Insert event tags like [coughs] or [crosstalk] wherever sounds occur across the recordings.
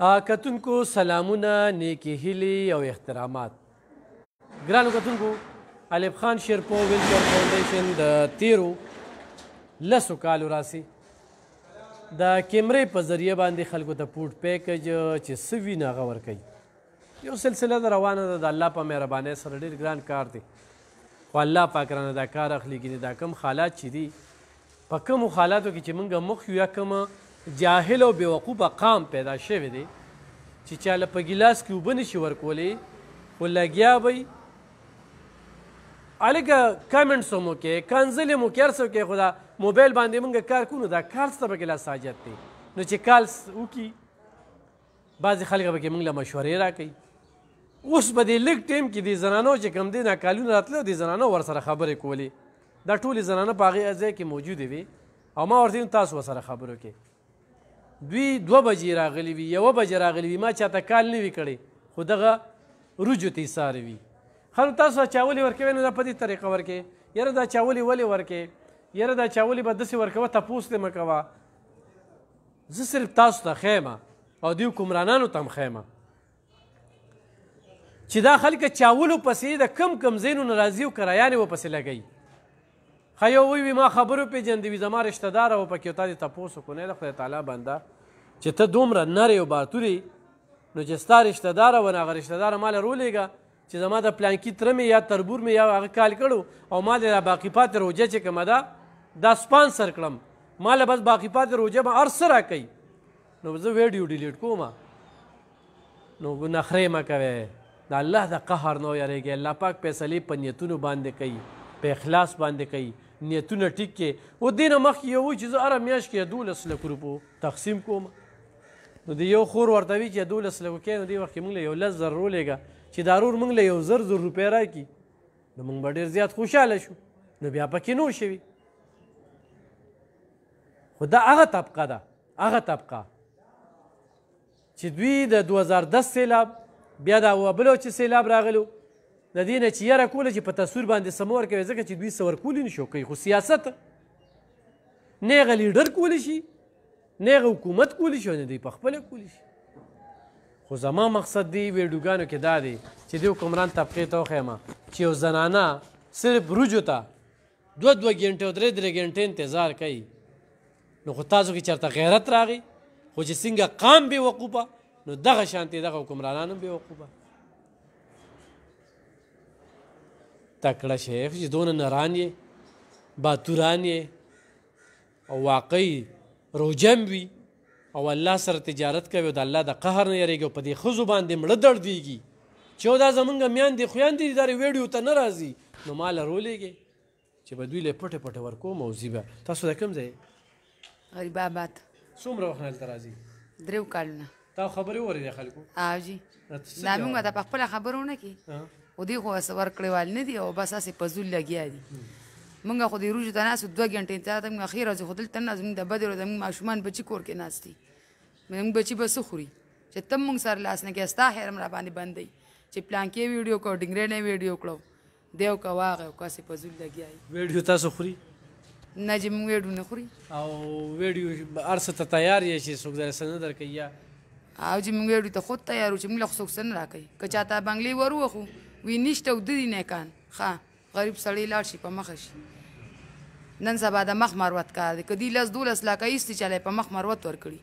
کتونکو سلامونه نیکی هیلی او احترامات ګرانو کتونکو الف خان شیرپو ویلچر فاونډیشن د تیرو لسو کالو راسي د کیمرې په ذریعه باندې خلکو ته پوټ پیکج چې سوي نه غور کوي یو سلسله ده روانه ده د الله په مهربانۍ سره ډیر ګران کار دی خو الله پاک رانه دا کار اخلي ګینه دا کم حالات چې دي په کوم حالاتو کې چې موږ مخ یو یا کومه جاهل او بیوقوفه قام پیدا شوی دی چې چاله په ګلاس کې وبنه شي ورکولې ولګیا وي الګه کمنټس مو کې کنزل مو کې ارسو کې خدا موبایل باندې مونږ کار کوو دا کار څه به ګلاس حاجت دی نو چې کال وکي بعضی خلک به کې مونږ له مشورې راکړي اوس به دې لږ ټیم کې دې زنانو چې کم دی نه کالونه راتلو دې زنانو ورسره خبرې کولې دا ټولې زنانه په هغې ځای کې موجودې وي او ما ورته تاسو ورسره خبرو کې دوی دوه بجې راغلی وي یوه بجې راغلی وي ما چاته کال نه وي کړی خو دغه رجو ته ایسار وي خلکو تاسو چاولې ورکوئ نو دا په دې طریقه ورکې یاره دا چاولې ولې ورکې یاره دا چاولې به داسې ورکوه تپوس دې مه کوه زه صرف تاسو ته ښیمه او دوی حکمرانانو ته هم ښیمه چې دا خلک چاولو پسې د کم کم ځایونو نه راځي او کرایانې ورپسې لګوي خیو وی ما خبرو په جندې وی زما رشتہ دار او پکې تا دې تاسو کو نه خدای تعالی بنده چې ته دومره نری او باتوري نو چې ستا رشتہ دار او نه رشتہ دار مال رولېګا چې زما د پلانکی ترمه یا تربور مې یا هغه کال کړو او مال د باقی پات روجه چې کومه ده دا سپانسر کړم مال بس باقی پات روجه به ارسر راکې نو زه ویډیو ډیلیټ کوم نو ګنخره ما کوي د الله د قهر نو یریږي الله پاک فیصله په نیتونو باندې کوي په اخلاص باندې کوي نیتونه ټیک کې و دینه مخ یو چې زه اره میاش کې دولس لکه روپو تقسیم کوم نو دی یو خور ورته وی چې دولس لکه کې نو دی وخت موږ یو لز زر رولېګا چې ضرور موږ له یو زر زر روپې راکې نو موږ ډېر زیات خوشاله شو نو بیا پکې نو شوي خو دا هغه طبقه ده هغه طبقه چې دوی د 2010 سیلاب بیا دا وبلو چې سیلاب راغلو د دې نه چې یاره کوله چې په تصویر باندې سمه ورکوي ځکه چې دوی څه ورکولی نشو کوي خو سیاست نیغه لیډر کولی شي نیغه حکومت کولی شي او نه دوی په خپله کولی شي خو زما مقصد دی ویډیوګانو کې دا دی چې د حکمران طبقې ته وښیمه چې یو زنانه صرف روجو ته دوه دوه ګنټې او درې درې ګنټې انتظار کوي نو خو تاسو کې چېرته غیرت راغی خو چې څنګه قام بې وقوفه نو دغه شانتې دغه حکمرانان هم بې وقوفه تکړه شیخ چې دونه نران یې باتوران یې او واقعي روجم وي او الله سره تجارت کوي او د الله د قهر نه یریږي په دې ښځو باندې مړه دردېږي چې دا زمونږ میاندې خویندې دي دارې ویډیو ته نه راځي نو ما له رولېږي چې به دوی له پټې پټې ورکوم او زیبه تاسو د کوم ځای غریب آباد څومره وخت نه دلته راځي درېو کالونه تا خبرې اورېدې خلکو آ جی دا موږ ته په خپله خبرونه کې او دی خو سور کړیوال نه دی او بس اسې پزول لګیا دی مونږ خو دی روج ته ناس دوه غنټې ته تم اخیره ځو خدل تن زمونږ د بدر د ماشومان بچی کور کې ناس دی مونږ بچی بس خوري چې تم مونږ سره لاس نه کې استا حرم را باندې بندي چې پلان کې ویډیو کو ډنګره نه ویډیو کړو دیو کا واغه کا سي پزول لګیای ویډیو تاسو خوري نه چې مونږ ویډیو نه خوري او ویډیو ارسه ته تیار یې چې څوک در سند درکې یا او چې مونږ ویډیو ته خود تیارو چې مونږ له څوک سن راکې کچا ته بنگلې ورو خو وی نشته او د دې نیکان ښه غریب سړی لاړ شي په مخه شي نن سبا د مخ مروت کار دی که دوی لس دولس لکه ایستې چلی په مخ مروت ورکړي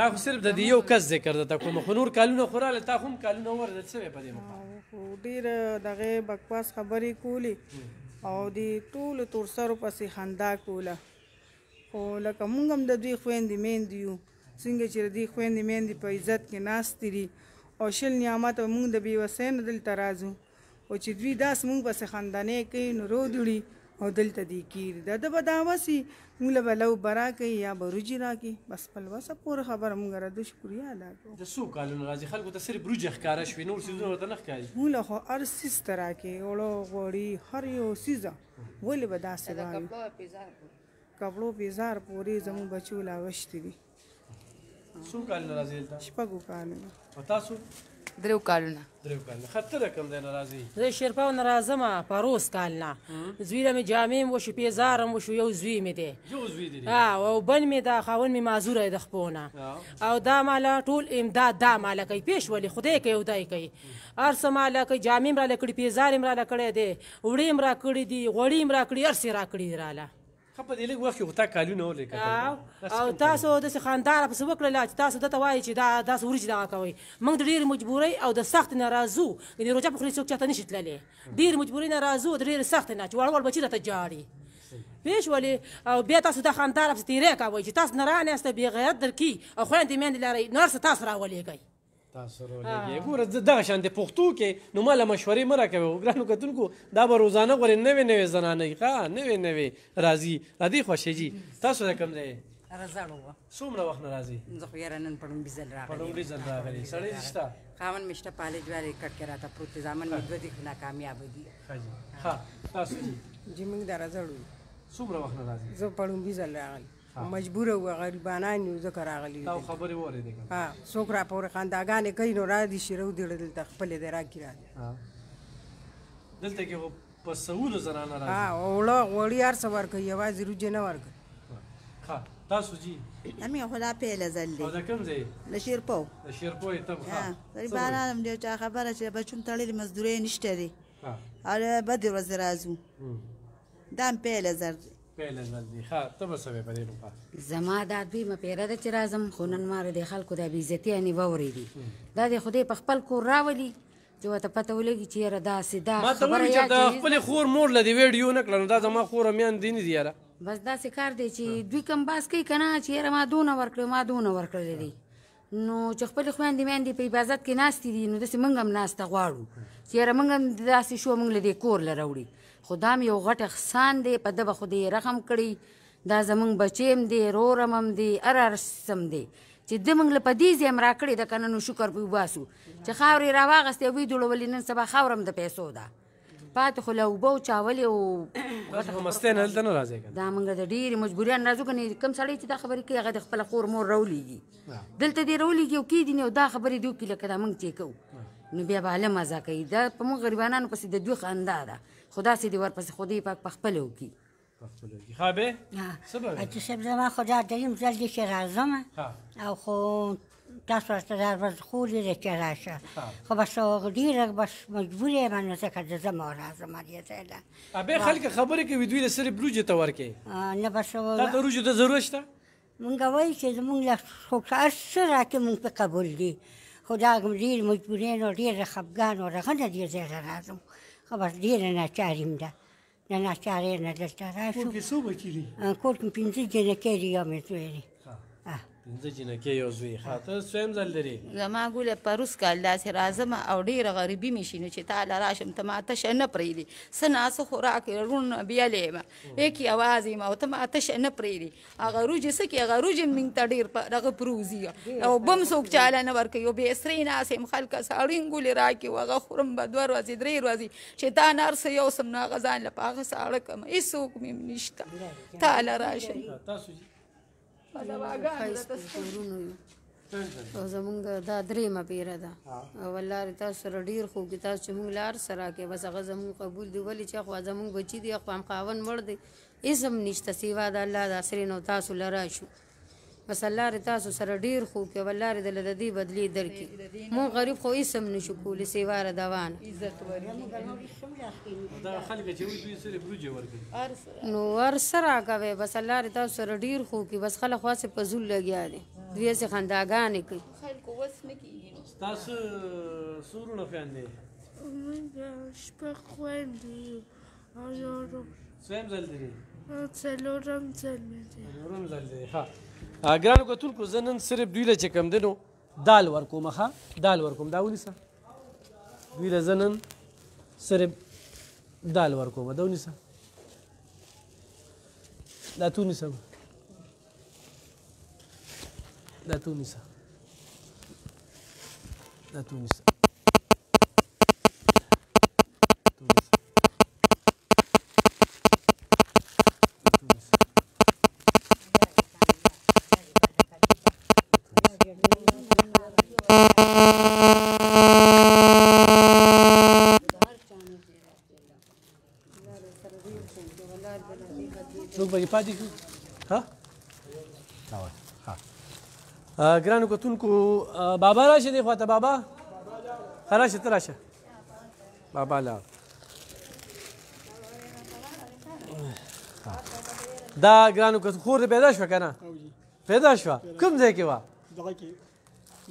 دا خو صرف د دې یو کس ذکر ده کوم خو نور کالونه خو راله تا خو هم کالونه ورده څه په دې مقام ډېر دغه بکواس خبرې کولې او دی ټول تور سره پسې خندا کوله خو لکه مونږ هم د دوی خويندې میندې یو څنګه چې د دوی خويندې میندې په عزت کې ناستې دي او شل نعمت او موږ د بي وسین دل ترازو او چې دوی داس موږ بس خاندانې کوي نو رو دړي او دلته دی کیر د د بداوسی موږ به لو برا کوي یا بروجی را کوي بس په لوسه پور خبر موږ را د شکریا ادا کوو د سو کالونو راځي خلکو ته سره بروج ښکارا شوي نور سيزونه ورته نه ښکاري موږ خو هر سیس ترا کې اوړو غوړي هر یو سیزه ولې به داسې وایي کپلو پیزار پوری زمو بچو لا وشتي دي سو کال راځي شپږو کال او تاسو درو کالونه درو کالونه خطر کم دی ناراضي زه شیرپاو ناراضمه پروس کالنه زویره مې جامې و شو پیزارم و شو یو زوی مې دی یو زوی دی ها او بن مې دا خاون مې مازور د خپونه او دا مال ټول امداد دا مال کوي پیش ولې خدای کوي او دای کوي هر څه مال کوي جامې را لکړي پیزارم را لکړي دی وړیم را کړي دی غوړیم را کړي هر څه را کړي رااله په دې لږ وخت کې خو تا کالونه ولې او تاسو داسې خاندار پسې وکړله چې تاسو دته وایي چې دا داسې وریجې دغه کوئ موږ د ډېرې مجبورۍ او د سخت نه راځو یعنې روژه په خولې څوک چاته نه شي تللی ډېرې مجبورۍ نه راځو د ډېرې سخت نه چې واړه واړه بچي راته جاړي پیش ولې او بیا تاسو دا خاندار پسې تېری کوئ چې تاسو نه رانیسته بې غیرت درکي او خویندې میندې لرئ نرسه تاسو راولېږئ تاسو رولېږي ګوره زه دغه شان د پښتو کې نو ما له مشورې مه راکوې ګرانو کتونکو دا به روزانه غورې نوې نوې زنانۍ ښه نوې نوې راځي ادې خوښې جي تاسو د کوم ځای رزړ وه څومره وخت نه راځي زه خو یاره نن په لومړي ځل راغلی په لومړي ځل راغلی سړی شته خاوند مې شته پالج والې کټ کې راته پروت دی زامن مې دوه دي خو ناکامیابه دي ښه جي ښه تاسو جي جي موږ دا رزړ وو څومره وخت نه راځي زه په لومړي ځل راغلی مجبور و غریبانان یو ذکر راغلی تا خبرې ورېدې ها څوک را پورې خنداګانې کوي نو را دي شیرو دی دلته خپل دی را کی را دي دلته کې په سونو زنانه راځي ها اوله غوړی هر څه ورکوي یوازې روجې نه ورکوي ها تاسو جی امي خدا پیله زلې او دا کوم ځای له شیرپو له شیرپو ته ها سړي باران هم دې چا خبره چې بچون تړلې مزدورې نشته دي ها اره بده ورځ راځو دا پیله زر پیل ځل دی ښه ته به څه وې په دې لپاره زما دا دوی مه پیره ده چې راځم خو نن ماره د خلکو دا بې عزتي انې واورېدي دا دې خدای په خپل کور راولي چې ورته پته ولګي چې یاره داسې دا ما ته وایي چې د خپلې خور مور له دې ویډیو نه کړه نو دا زما خور میان دی نه دي یاره بس داسې کار دی چې دوی کم باس کوي که نه چې یاره ما دونه ورکړې ما دونه ورکړلی دی نو چې خپل خويندې مېندې په عبادت کې ناشتې دي نو داسې موږ هم ناشته غواړو چې یاره موږ هم داسې شو موږ له دې کور له راوړي خو دا یو غټ احسان دی په ده به خو رحم کړي دا زموږ بچی هم دی رورم هم دی هر هر سم دی چې د موږ له په دې ځای م راکړې ده که نه نو شکر پې وباسو چې خاورې راواغستې وی دوړولې نن سبا خاورم د پیسو ده پاتې خو له اوبه او چاولې او تاسو [coughs] خو مستۍ نه دلته نه راځئ کنه دا موږ د ډېرې مجبوریان راځو کنه کوم سړی چې دا خبرې کوي هغه د خپله خور مور راولېږي دلته دې راولېږي او کېدي او دا خبرې دې وکړي لکه دا موږ چې کوو نو بیا به هله مزه کوي دا په موږ غریبانانو پسې د دوی خندا ده خو داسې دې ورپسې خدای پاک په خپله وکړي خابه؟ نه حاجي صاحب زما خو دا دریم ځل دی چې راځم او خو دست ورته در ورځ خولې راشه خو بس ډېر بس مجبور یم نو ځکه د زما راځم دې ځای له به خلک خبره کوي دوی له سره بلوج ته ورکې نه بس تا ته روج ته ضرورت شته مونږ وایو چې زمونږ له خو کار سره کې مونږ په قبول دي خو دا کوم ډېر مجبورین او ډېر خفګان او رغنه دې ځای له راځم خو بس ډېر ناچاریم ده نه ناچارې نه دلته راشو کور کې څو بچې دي کور کې پنځه جنکې دي یو مې پنځه جنکې یو زوی خاطر سویم ځل لري زما ګوله پروس کال داسې راځم او ډېره غریبي مې شي نو چې تا له راشم ته ما تشه نه پرېږدي څه ناسه خوراک ړوند بیالی یم هیکې اواز یم او ته ما تشه نه پرېږدي هغه روج څه کې هغه روج موږ ته ډېر دغه پروزي او بم څوک چاله نه ورکوي یو بې اسرې ناست یم خلکه ساړین ګولې راکړي او هغه خورم به دوه ورځې درې ورځې چې تا نار څه یو سم نو هغه ځان لپاره هغه ساړه کړم هېڅوک مې نشته تا له راشم تاسو او زمونږ دا درېمه پیره ده او ولار تاسو سره ډیر خو کې تاسو چې مونږ لار سره کې بس هغه زمونږ قبول دی ولی چې خو زمونږ بچی دی خو هم خاون مړ دی اسم نشته سیوا د الله د اسرین او تاسو لرا شو بس الله ر تاسو سره ډیر خو کې والله ر دل د دې بدلی درکې مو غریب خو هیڅ هم نشو کولې سیوار دوان نو ور سره کوي بس الله ر تاسو سره ډیر خو کې بس خلک خاصه پزول لګیا دي دوی سه خنداګانې کوي خلکو وس نه کیږي تاسو سورونه فاندې موږ شپه خوندې او یو څلورم ځل دی څلورم ځل دی ها ګرانو کتونکو زه نن صرف دوی له چې کوم دی نو دال ورکوم ښه دال ورکوم دا ونیسه دوی له زه نن صرف دال ورکوم دا ونیسه دا تو ونیسه دا تو ونیسه دا تو ونیسه پاتې شو ها ها ګرانو کتونکو بابا راشه دی خواته بابا راشه ته راشه بابا لا دا ګرانو کتونکو خور دې پیدا شو کنه پیدا شو کوم ځای کې وا دغه کې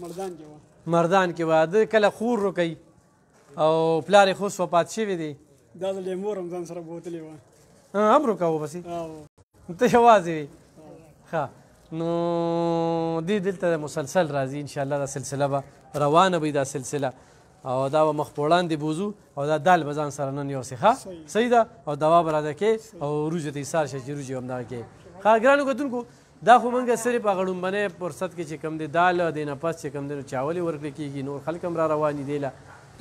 مردان کې وا مردان کې وا د کله خور رکی او پلار خو سو پات شي وی دی دا د لیمو رمضان سره بوتلی و هم رکاو بسې ته یوازې وي ښه نو دې دلته مسلسل راځي ان شاء الله دا سلسله به روانه وي دا سلسله او دا به مخ په وړاندې بوزو او دا دال به ځان سره نن یوسي ښه صحیح ده او دوا به راده کې او روژې ته ایسار شه چې روژې همدغه کې ښه ګرانو کتونکو دا خو مونږ صرف هغه لومبنۍ فرصت کې چې کم دی دال د نفس چې کم دی نو چاولې ورکړل کېږي نور خلک هم را روان دي له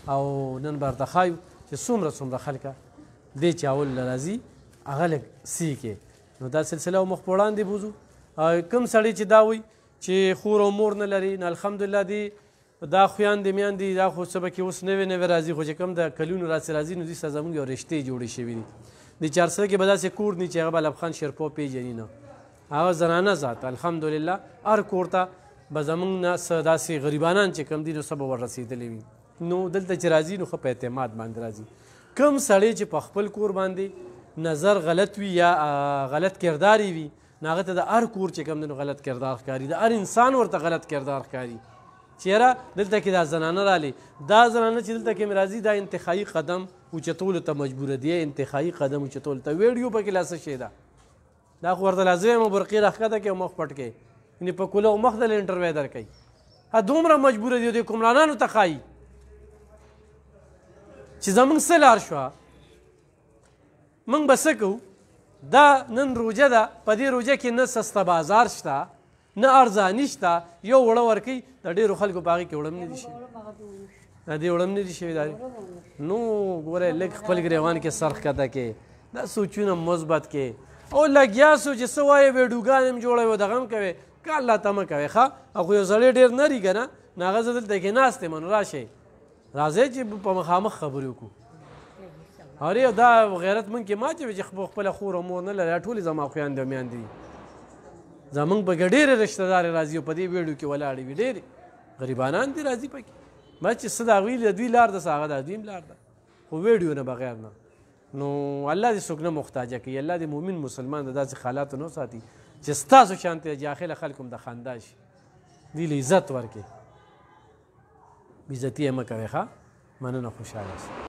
او نن برته ښایو چې څومره څومره خلکه دې چاول له راځي هغه لږ سی کې نو دا سلسله مخ وړاندې بوزو کم سړی چې دا وي چې خور او مور نه لري نو الحمدلله دی دا خویان د میان دی دا خو سبا کې اوس نوې نوې راځي خو چې کم د کلونو راځي راځي نو دې سزمون یو رښتې جوړې شوې دي د چارسره کې بداسې کور نه چې هغه بلب خان شیرپو پیژني نه هغه زنانه ذات الحمدلله هر کور ته به زمونږ نه څه داسې غریبانان چې کم دي نو سبا ور رسېدلی وي نو دلته چې راځي نو ښه په اعتماد باندې راځي کم سړی چې په خپل کور باندې نظر غلط وي یا غلط کرداري وي ناغه ته د هر کور چې کوم د غلط کردار ښکاری د هر انسان ورته غلط کردار ښکاری چیرې دلته کې دا زنانه رالی دا زنانه چې دلته کې مرضی دا انتخایی قدم اوچتول ته مجبور دی انتخایی قدم اوچتول ته ویډیو په کې لاسه شي دا دا خو ورته لازم برقی راخته کې مخ پټ کې یعنی په کوله مخ د انټرویو درکې ها دومره مجبور دی د کومرانانو ته خای چې زمونږ سلار شو موږ به څه کوو دا نن روجه ده په دې روجه کې نه سسته بازار شته نه ارزاني شته یو وړه ورکوي د ډېرو خلکو په هغې کې وړم نه دي شوي دا دې وړم نه دي شوي دا نو ګوره لږ خپل ګریوان کې سر ښکته کې دا سوچونه مثبت کې او لګیا سو چې څه وایې ویډیوګان هم جوړوي دغه هم کوي که الله تمه کوي ښه خو یو سړی ډېر نري که نه نو هغه زه دلته کې ناست یم نو راشئ راځئ چې په مخامخ خبرې وکړو اره دا غیرت مون کې ماته چې خپل خور او مور نه لري ټول زما خویان د میان دي زمونږ به ډېر رشتہ دار راځي په دې ویډیو کې ولاړ وي ډېر غریبانان دي راځي پکې ما چې صدا ویل د دوی لار د ساغه د دوی لار ده خو ویډیو نه بغیر نه نو الله دې څوک نه محتاجه کوي الله دې مؤمن مسلمان د داسې حالاتو نه ساتي چې ستاسو شانته جاخله خلک هم د خندا شي دې له عزت ورکړي عزتي یې مه کوئ ښه مننه خوشحاله شئ